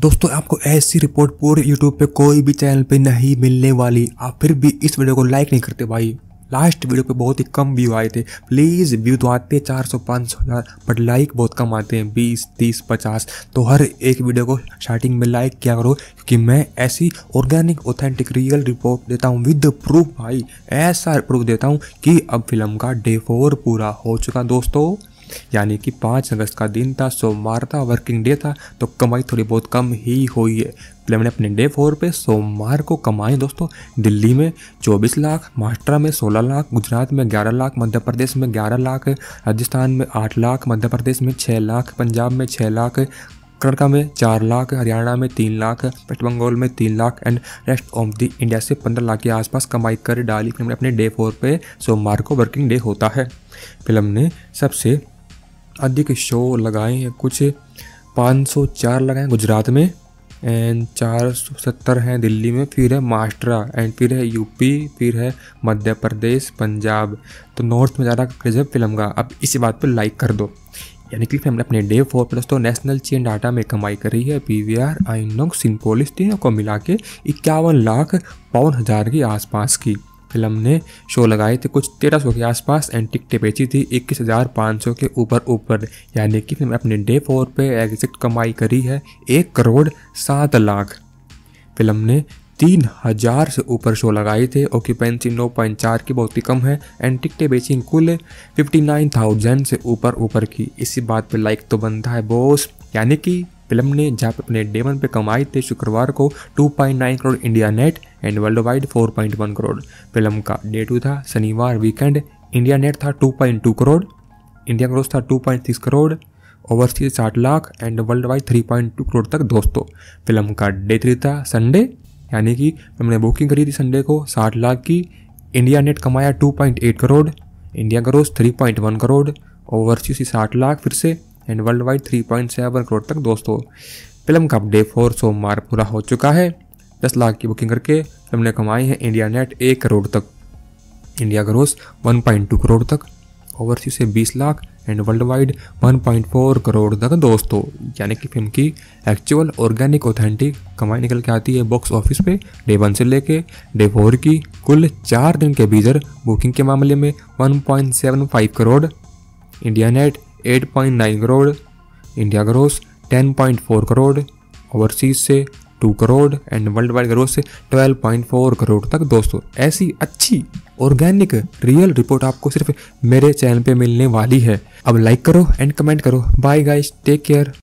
दोस्तों आपको ऐसी रिपोर्ट पूरे यूट्यूब पे कोई भी चैनल पे नहीं मिलने वाली आप फिर भी इस वीडियो को लाइक नहीं करते भाई लास्ट वीडियो पे बहुत ही कम व्यू आए थे प्लीज़ व्यू तो आते हैं चार सौ पाँच सौ हज़ार बट लाइक बहुत कम आते हैं बीस तीस पचास तो हर एक वीडियो को स्टार्टिंग में लाइक किया करो क्योंकि मैं ऐसी ऑर्गेनिक ऑथेंटिक रियल रिपोर्ट देता हूँ विद प्रूफ भाई ऐसा प्रूफ देता हूँ कि अब फिल्म का डे फोर पूरा हो चुका दोस्तों यानी कि पाँच अगस्त का दिन था सोमवार था वर्किंग डे था तो कमाई थोड़ी बहुत कम ही हुई है पहले मैंने अपने डे फोर पे सोमवार को कमाए दोस्तों दिल्ली में 24 लाख महाराष्ट्र में 16 लाख गुजरात में 11 लाख मध्य प्रदेश में 11 लाख राजस्थान में 8 लाख मध्य प्रदेश में 6 लाख पंजाब में 6 लाख कर्नाटका में चार लाख हरियाणा में तीन लाख वेस्ट बंगाल में तीन lakh and rest of the India से पंद्रह लाख के आसपास कमाई कर डाली फिल्म ने अपने डे फोर पे सोमवार को वर्किंग डे होता है फिल्म ने सबसे अधिक शो लगाए हैं कुछ 504 लगाए गुजरात में एंड चार सौ सत्तर हैं दिल्ली में फिर है महाराष्ट्रा एंड फिर है यूपी फिर है मध्य प्रदेश पंजाब तो नॉर्थ में ज़्यादा क्रेज है फिल्म का अब इसी बात पर लाइक कर दो यानी कि ने अपने डे फोर प्लस तो नेशनल चेन डाटा में कमाई करी है P V R INOX Cinepolis तीनों को मिला के इक्यावन लाख बावन हज़ार के आसपास की फिल्म ने शो लगाए थे कुछ तेरह सौ के आसपास एंड टिकटें बेची थी इक्कीस हज़ार पाँच सौ के ऊपर ऊपर यानी कि फिल्म अपने डे फोर पे एग्जिट कमाई करी है एक करोड़ सात लाख फिल्म ने तीन हजार से ऊपर शो लगाए थे ऑक्यूपेंसी नौ पॉइंट चार की बहुत ही कम है एंड टिकटें बेची कुल फिफ्टी नाइन थाउजेंड से ऊपर ऊपर की इसी बात पे लाइक तो बनता है बोस यानी कि फिल्म ने जहाँ पर अपने डे वन पे कमाए थे शुक्रवार को 2.9 crore India net and world wide 4.1 crore film का डे टू था शनिवार वीकेंड इंडिया नेट था 2.2 करोड़ इंडिया ग्रोस था 2.6 करोड़ ओवरसीज साठ lakh and world wide three point two crore तक दोस्तों फिल्म का डे थ्री था संडे यानी कि हमने बुकिंग करी थी संडे को साठ लाख की इंडिया नेट कमाया two point eight crore India gross three point one crore overseas साठ लाख फिर से and world wide three point seven crore तक दोस्तों फिल्म का डे फोर सोमवार पूरा हो चुका है दस लाख की बुकिंग करके फिल्म ने कमाई है इंडिया नेट एक करोड़ तक इंडिया ग्रोस टू करोड़ तक ओवरसीज से बीस lakh and world wide one point four crore तक दोस्तों यानी कि फिल्म की एक्चुअल ऑर्गेनिक ऑथेंटिक कमाई निकल के आती है बॉक्स ऑफिस पे डे वन से लेके डे फोर की कुल चार दिन के भीतर बुकिंग के मामले में one point seven five crore India net 8.9 crore India gross 10.4 crore overseas से 2 crore and world wide gross से 12.4 करोड़ तक दोस्तों ऐसी अच्छी ऑर्गेनिक रियल रिपोर्ट आपको सिर्फ मेरे चैनल पे मिलने वाली है अब लाइक करो एंड कमेंट करो बाय गाइस टेक केयर